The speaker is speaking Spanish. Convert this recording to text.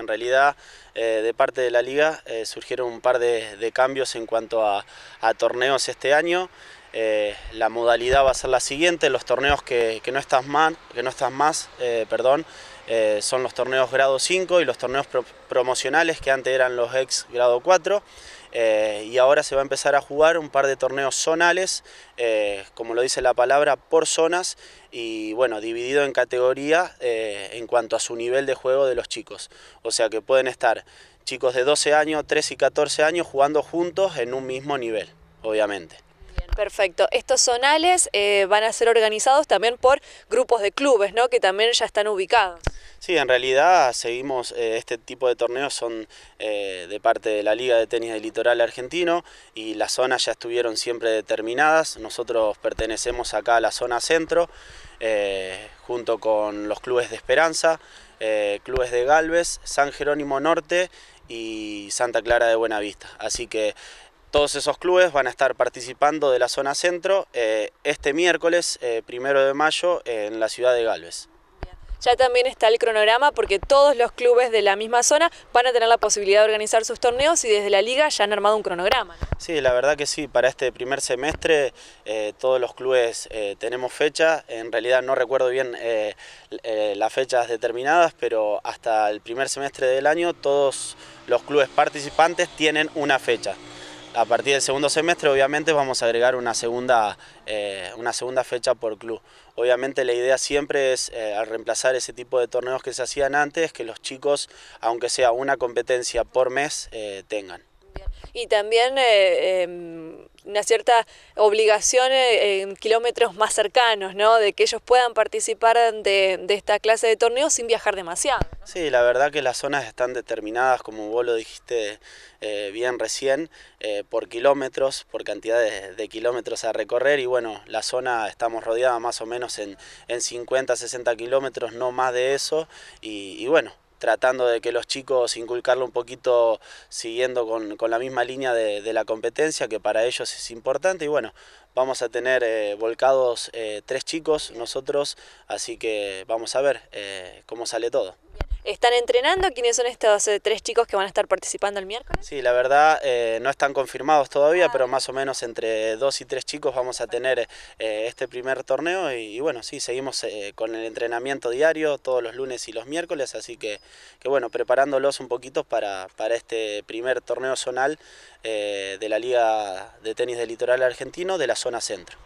en realidad eh, de parte de la liga eh, surgieron un par de, cambios en cuanto a, torneos este año. Eh, la modalidad va a ser la siguiente, los torneos que, no estás más, que no estás más perdón, son los torneos grado 5 y los torneos promocionales que antes eran los ex grado 4. Eh, y ahora se va a empezar a jugar un par de torneos zonales, eh, como lo dice la palabra, por zonas y bueno, dividido en categoría eh, en cuanto a su nivel de juego de los chicos. O sea que pueden estar chicos de 12 años, 13 y 14 años jugando juntos en un mismo nivel, obviamente. Perfecto. Estos zonales van a ser organizados también por grupos de clubes, ¿no? Que también ya están ubicados. Sí, en realidad seguimos, eh, este tipo de torneos son eh, de parte de la Liga de Tenis del Litoral Argentino y las zonas ya estuvieron siempre determinadas. Nosotros pertenecemos acá a la zona centro, eh, junto con los clubes de Esperanza, clubes de Galvez, San Jerónimo Norte y Santa Clara de Buenavista. Así que todos esos clubes van a estar participando de la zona centro este miércoles, primero de mayo, en la ciudad de Galvez ya también está el cronograma porque todos los clubes de la misma zona van a tener la posibilidad de organizar sus torneos y desde la liga ya han armado un cronograma. Sí, la verdad que sí, para este primer semestre eh, todos los clubes eh, tenemos fecha, en realidad no recuerdo bien eh, las fechas determinadas, pero hasta el primer semestre del año todos los clubes participantes tienen una fecha a partir del segundo semestre obviamente vamos a agregar una segunda, eh, una segunda fecha por club. Obviamente la idea siempre es eh, al reemplazar ese tipo de torneos que se hacían antes, que los chicos, aunque sea una competencia por mes, eh, tengan. Y también em, una cierta obligación eh, en kilómetros más cercanos, ¿no? De que ellos puedan participar de, esta clase de torneo sin viajar demasiado. Sí, la verdad que las zonas están determinadas, como vos lo dijiste eh, bien recién, eh, por kilómetros, por cantidades de, kilómetros a recorrer y bueno, la zona estamos rodeada más o menos en, 50, 60 kilómetros, no más de eso y bueno, tratando de que los chicos inculcarlo un poquito siguiendo con, la misma línea de, la competencia, que para ellos es importante. Y bueno, vamos a tener eh, volcados eh, tres chicos nosotros, así que vamos a ver eh, cómo sale todo. ¿Están entrenando? ¿Quiénes son estos eh, tres chicos que van a estar participando el miércoles? Sí, la verdad eh, no están confirmados todavía, ah. pero más o menos entre dos y tres chicos vamos a tener eh, este primer torneo y, bueno, sí, seguimos con el entrenamiento diario todos los lunes y los miércoles, así que, bueno, preparándolos un poquito para, para este primer torneo zonal de la Liga de Tenis del Litoral Argentino de la zona centro.